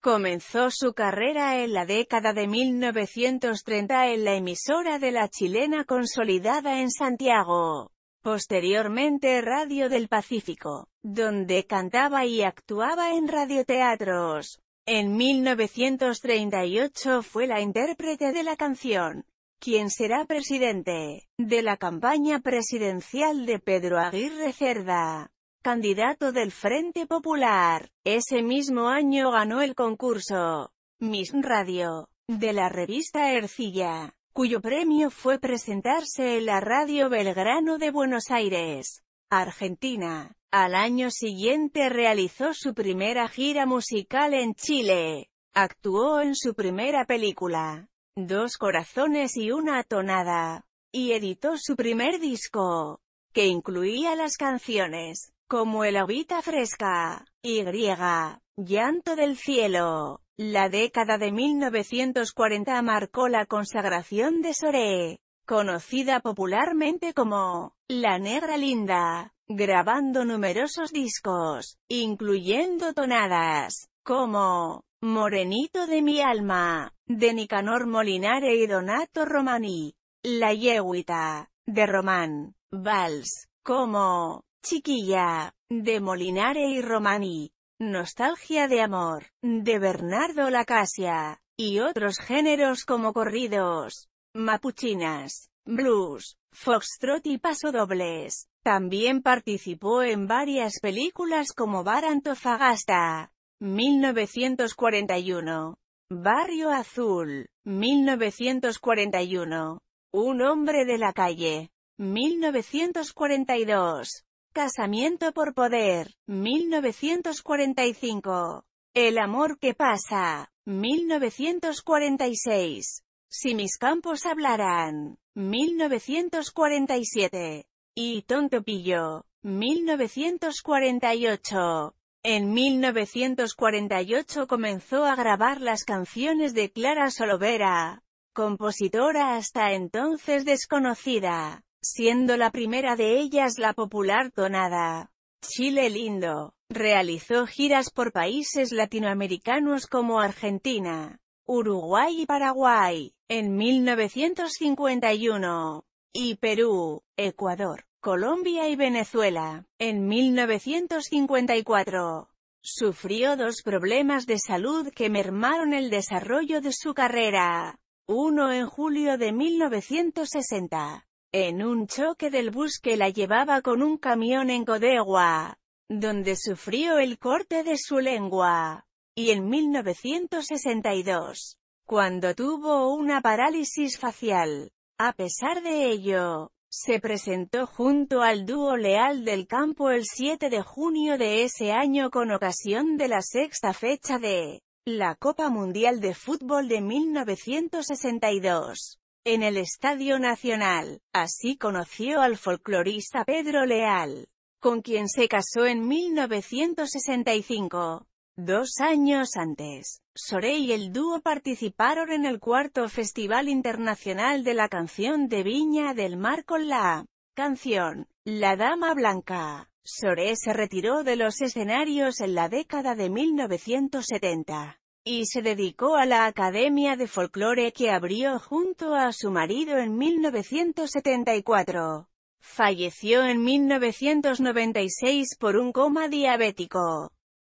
Comenzó su carrera en la década de 1930 en la emisora de la chilena consolidada en Santiago, posteriormente Radio del Pacífico, donde cantaba y actuaba en radioteatros. En 1938 fue la intérprete de la canción quien será presidente, de la campaña presidencial de Pedro Aguirre Cerda candidato del Frente Popular. Ese mismo año ganó el concurso Miss Radio de la revista Ercilla, cuyo premio fue presentarse en la Radio Belgrano de Buenos Aires, Argentina. Al año siguiente realizó su primera gira musical en Chile. Actuó en su primera película, Dos corazones y una tonada, y editó su primer disco, que incluía las canciones como el agüita fresca. Y. Llanto del cielo. La década de 1940 marcó la consagración de Soré, conocida popularmente como La Negra Linda, grabando numerosos discos, incluyendo tonadas, como Morenito de mi alma, de Nicanor Molinare y Donato Romani, La Yeguita, de Román, Vals, como Chiquilla, de Molinare y Romani, Nostalgia de amor, de Bernardo Lacasia, y otros géneros como corridos, mapuchinas, blues, foxtrot y Pasodobles. También participó en varias películas como Bar Antofagasta, 1941, Barrio Azul, 1941, Un hombre de la calle, 1942, Casamiento por poder, 1945. El amor que pasa, 1946. Si mis campos hablarán 1947. Y Tonto Pillo, 1948. En 1948 comenzó a grabar las canciones de Clara Solovera, compositora hasta entonces desconocida siendo la primera de ellas la popular tonada. Chile Lindo. Realizó giras por países latinoamericanos como Argentina, Uruguay y Paraguay, en 1951, y Perú, Ecuador, Colombia y Venezuela, en 1954. Sufrió dos problemas de salud que mermaron el desarrollo de su carrera. Uno en julio de 1960 en un choque del bus que la llevaba con un camión en Codegua, donde sufrió el corte de su lengua. Y en 1962, cuando tuvo una parálisis facial, a pesar de ello, se presentó junto al dúo leal del campo el 7 de junio de ese año con ocasión de la sexta fecha de la Copa Mundial de Fútbol de 1962 en el Estadio Nacional. Así conoció al folclorista Pedro Leal, con quien se casó en 1965. Dos años antes, Soré y el dúo participaron en el cuarto Festival Internacional de la Canción de Viña del Mar con la canción La Dama Blanca. Soré se retiró de los escenarios en la década de 1970 y se dedicó a la Academia de Folclore que abrió junto a su marido en 1974. Falleció en 1996 por un coma diabético.